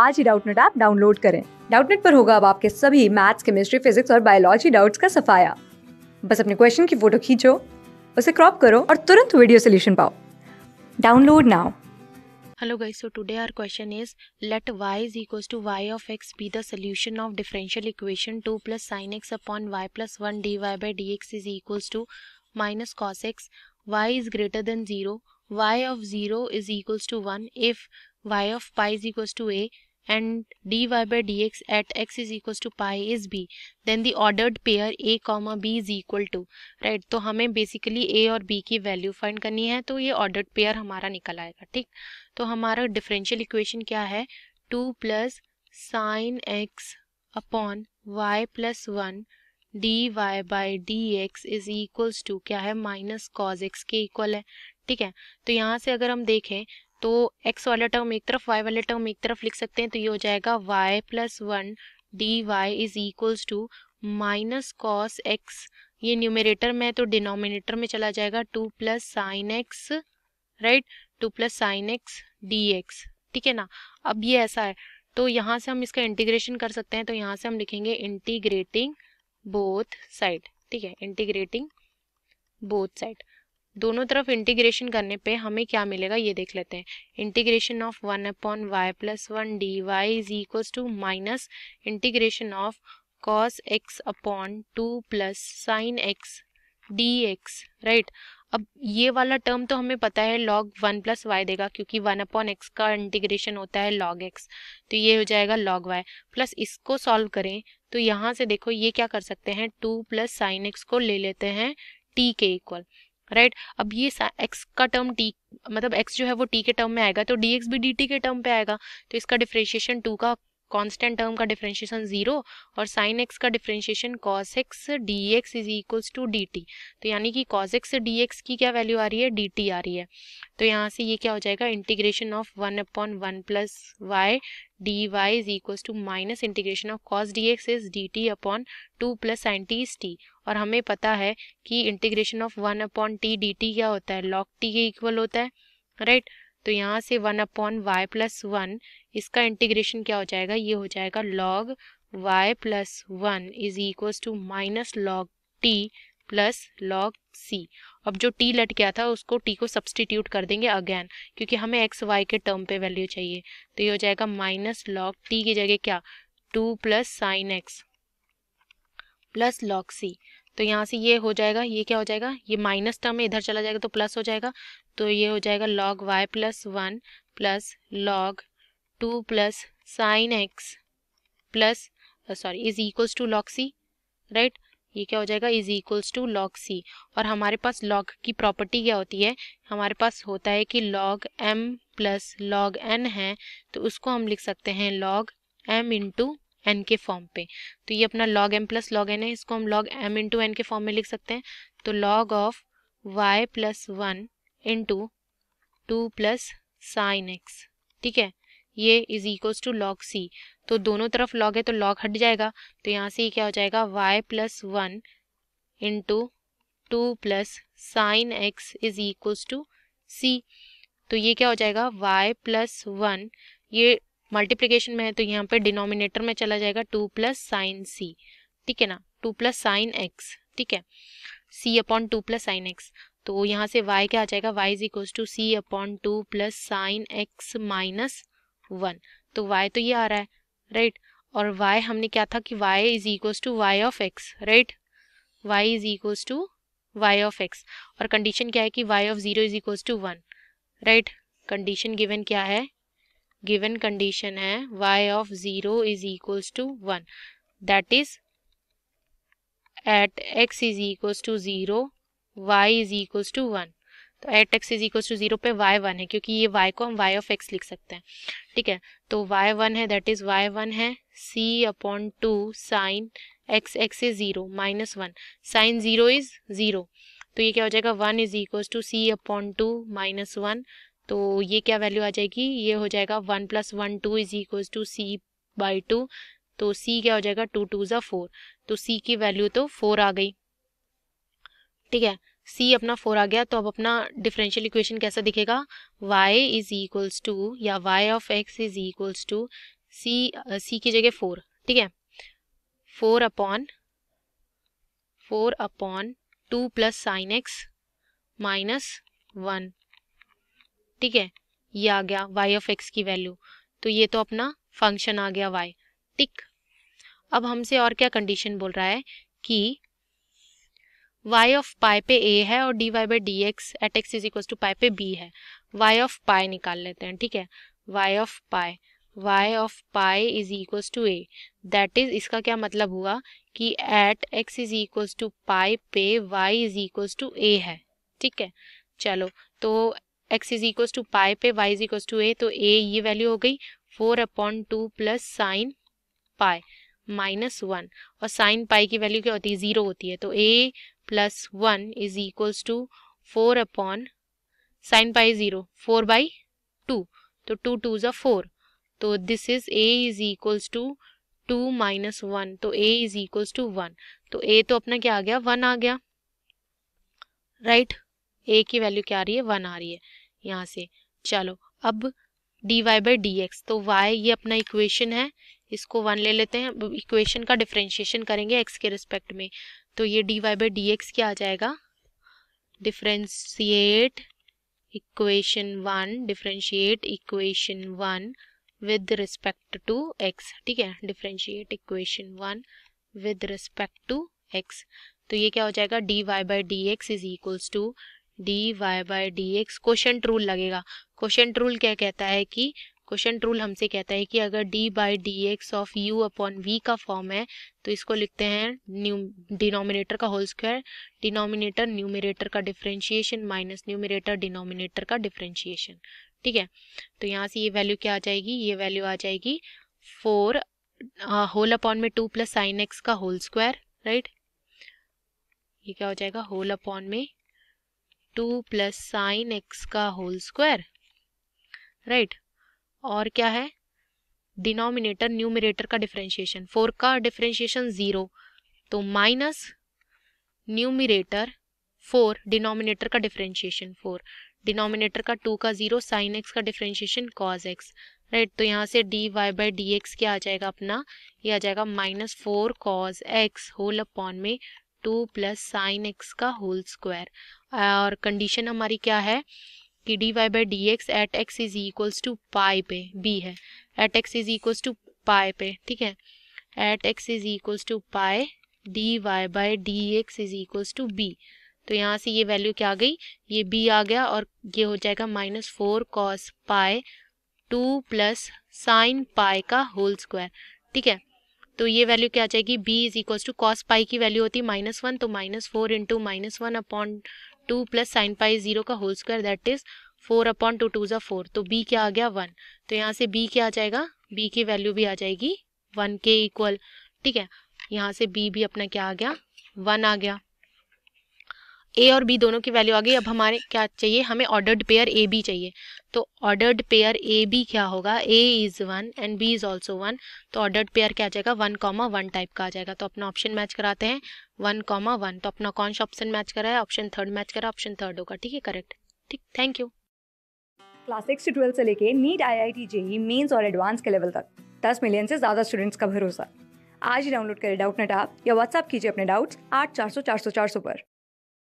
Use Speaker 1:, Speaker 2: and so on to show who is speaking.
Speaker 1: आज ही Doubtnut app download करें डाउटनेट पर होगा अब आपके सभी मैथ्स केमिस्ट्री फिजिक्स और बायोलॉजी डाउट्स का सफाया बस अपने क्वेश्चन की फोटो खींचो उसे क्रॉप करो और तुरंत वीडियो सोल्यूशन पाओ download now hello guys so today our question is let y is equals to y of x be the solution of differential equation 2 plus sin x upon y plus 1 dy by dx is equals to minus cos x y is greater than 0 y of 0 is equals to 1 if y of pi is equals to a and dy by dx at x is equals to pi is b then the ordered pair a comma b is equal to right तो हमें basically a और b की value find करनी है तो ये ordered pair हमारा निकल आएगा ठीक तो हमारा differential equation क्या है 2 plus sine x upon y plus 1 d y by d x is equals to क्या है माइनस कॉज एक्स के इक्वल है ठीक है तो यहाँ से अगर हम देखें तो एक्स वाला टर्म एक तरफ वाई वाला टर्म एक तरफ लिख सकते हैं तो ये हो जाएगा y plus one d y is equals to minus cos x ये न्यूमेरेटर में तो डिनोमिनेटर में चला जाएगा two plus sine x right two plus sine x d x ठीक है ना अब ये ऐसा है तो यहाँ से हम इसका इंटीग्रेशन कर सकते हैं तो यहाँ से हम लिखेंगे इंटीग्रेटिंग बोथ साइड ठीक है इंटीग्रेटिंग बोथ साइड दोनों तरफ इंटीग्रेशन करने पे हमें क्या मिलेगा ये देख लेते हैं integration of one upon y plus one d y is equal to minus integration of cos x upon two plus sine x d x right अब ये वाला टर्म तो हमें पता है लॉग वन प्लस वाई देगा क्योंकि वन अपॉन एक्स का इंटीग्रेशन होता है लॉग एक्स तो ये हो जाएगा लॉग वाई प्लस इसको सॉल्व करें तो यहाँ से देखो ये क्या कर सकते हैं टू प्लस साइन एक्स को ले लेते हैं टी के इक्वल राइट right? अब ये एक्स का टर्म टी मतलब एक्स जो है वो टी के टर्म में आएगा तो डी एक्स भी डी टी के टर्म पे आएगा तो इसका डिफ्रेंशिएशन टू का कांस्टेंट टर्म का डिफ्रेंशिएशन जीरो और साइन एक्स का differentiation cos x d x is equal to d t तो यानी कि कॉस एक्स डी एक्स की क्या वैल्यू आ रही है डी टी आ रही है तो यहाँ से ये क्या हो जाएगा integration of one upon one plus y d y is equal to minus integration of cos d x is d t upon two plus sine t is t और हमें पता है कि integration of one upon t d t क्या होता है lock T के equal होता है राइट right? तो यहाँ से one upon y plus one इसका इंटीग्रेशन क्या हो जाएगा ये हो जाएगा log y plus one is equal to minus log t plus log c अब जो टी लट गया था उसको टी को सब्सटीट्यूट कर देंगे अगेन क्योंकि हमें एक्स वाई के टर्म पे वैल्यू चाहिए तो ये हो जाएगा माइनस लॉग टी की जगह क्या two plus sine x plus log c तो यहाँ से ये हो जाएगा ये क्या हो जाएगा ये माइनस टर्म इधर चला जाएगा तो प्लस हो जाएगा तो ये हो जाएगा log y plus one plus log two plus sine x plus sorry is equals to log c right ये क्या हो जाएगा is equals to log c और हमारे पास लॉग की प्रॉपर्टी क्या होती है हमारे पास होता है कि log m plus log n है तो उसको हम लिख सकते हैं लॉग एम इंटू एन के फॉर्म पे तो ये अपना log m plus log n है इसको हम लॉग एम इंटू एन के फॉर्म में लिख सकते हैं तो log of y plus one into two plus sine x ठीक है ये is equals to log c तो दोनों तरफ लॉग है तो लॉग हट जाएगा तो यहाँ से क्या हो जाएगा y plus one into two plus sine x is equal to c तो ये क्या हो जाएगा वाई प्लस वन ये मल्टीप्लीकेशन में है तो यहाँ पे डिनोमिनेटर में चला जाएगा टू प्लस साइन सी ठीक है ना टू प्लस साइन एक्स ठीक है सी upon two plus sine x तो यहाँ से y क्या आ जाएगा y is equal to C upon two plus sine x minus one तो y तो ये आ रहा है राइट right? और y हमने क्या था कि y is equal to y of x right y is equals to y of x और कंडीशन क्या है कि y of zero is equals to one right condition given क्या है गिवन कंडीशन है y of zero is equals to one that is at x is equals to zero y is equals to one तो at x is equal to zero पे y one है क्योंकि ये Y को हम Y of x लिख सकते हैं ठीक है तो वाई वन है दैट इज वाई वन है सी upon two sine X X is zero minus one sine zero is zero तो ये क्या हो जाएगा one is equal to C upon two minus one तो ये क्या वैल्यू आ जाएगी ये हो जाएगा one plus one two is equal to C by two तो सी क्या हो जाएगा टू टू ज़ा फोर तो सी की वैल्यू तो फोर आ गई ठीक है सी अपना फोर आ गया तो अब अपना डिफरेंशियल इक्वेशन कैसा दिखेगा वाई इज इक्वल्स टू या y of x is equals to c c की जगह फोर ठीक है four upon four upon two plus sine x minus one ठीक है ये आ गया वाई ऑफ एक्स की वैल्यू तो ये तो अपना फंक्शन आ गया वाई टिक अब हमसे और क्या कंडीशन बोल रहा है कि वाई ऑफ पाई पे ए है और d y by d x at x is equal to pi पे बी है वाई ऑफ पाई निकाल लेते हैं ठीक है y of pi y of pi is equal to a that is इसका क्या मतलब हुआ कि at x is equal to pi पे y is equal to a है ठीक है चलो तो x is equal to pi पे y is equal to a तो a ये वैल्यू हो गई four upon two plus sine pi minus one और साइन पाई की वैल्यू क्या होती है ज़ीरो होती है तो a plus one is equals to four upon sine by zero four by two तो टू टू ज़ा फोर तो this is a is equals to two minus one तो a is equals to one तो a तो अपना क्या आ गया वन आ गया राइट right? ए की वैल्यू क्या आ रही है वन आ रही है यहाँ से चलो अब d y by d x तो वाई ये अपना इक्वेशन है इसको वन ले लेते हैं इक्वेशन का डिफ्रेंशिएशन करेंगे एक्स के रिस्पेक्ट में तो ये d y by d x क्या आ जाएगा differentiate equation one differentiate equation one with respect to x ठीक है differentiate equation one with respect to x तो ये क्या हो जाएगा d y by d x is equals to d y by d x question rule लगेगा question rule क्या कहता है कि क्वेश्चन रूल हमसे कहता है कि अगर d by d x of u upon v का फॉर्म है तो इसको लिखते हैं न्यू डिनोमिनेटर का होल स्क्वायर डिनोमिनेटर न्यूमिनेटर का डिफ्रेंशिएशन माइनस न्यूमिनेटर डिनोमिनेटर का डिफ्रेंशिएशन ठीक है तो यहाँ से ये वैल्यू क्या आ जाएगी ये वैल्यू आ जाएगी फोर होल अपॉन में टू प्लस साइन एक्स का होल स्क्वायर राइट ये क्या हो जाएगा होल अपॉन में टू प्लस साइन एक्स का होल स्क्वायर राइट और क्या है डिनोमिनेटर न्यूमिनेटर का डिफ्रेंशिएशन फोर का डिफ्रेंशिएशन ज़ीरो तो माइनस न्यूमिनेटर फोर डिनोमिनेटर का डिफ्रेंशिएशन फोर डिनोमिनेटर का टू का ज़ीरो साइन एक्स का डिफ्रेंशिएशन कॉज एक्स राइट तो यहाँ से d y by d x क्या आ जाएगा अपना ये आ जाएगा minus four cos x whole upon में टू प्लस साइन एक्स का होल स्क्वायर और कंडीशन हमारी क्या है कि d y by d x at x is equals to pi पे बी है at x is equals to pi पे ठीक है at x is equals to pi d y by d x is equals to b तो यहाँ से ये value क्या आ गई ये बी आ गया और ये हो जाएगा minus four cos pi two plus sine pi का होल स्क्वायर ठीक है तो ये वैल्यू क्या आ जाएगी b is equals to cos pi की वैल्यू होती है माइनस वन तो minus four into minus one upon two plus sine pi zero का whole square that is four upon two two ज़ा फोर तो बी क्या आ गया वन तो यहाँ से बी क्या आ जाएगा बी की वैल्यू भी आ जाएगी वन के इक्वल ठीक है यहाँ से बी भी अपना क्या आ गया वन आ गया ए और बी दोनों की वैल्यू आ गई अब हमारे क्या चाहिए हमें ऑर्डर्ड पेयर ए बी चाहिए तो ऑर्डर्ड पेयर ए बी क्या होगा a is one and b is also one तो ऑर्डर्ड पेयर क्या आ जाएगा वन कॉमा वन टाइप का आ जाएगा तो अपना ऑप्शन मैच कराते हैं वन कॉमा वन तो अपना कौन सा ऑप्शन मैच करा है ऑप्शन थर्ड मैच करा ऑप्शन थर्ड होगा ठीक है करेक्ट ठीक थैंक यू क्लास सिक्स से ट्वेल्थ से लेके NEET I I T JEE Mains और एडवांस के लेवल तक दस मिलियन से ज़्यादा स्टूडेंट्स का भरोसा आज ही डाउनलोड करें डाउट नेट आप या व्हाट्सअप कीजिए अपने डाउट्स आठ चार सौ चार सौ चार सौ पर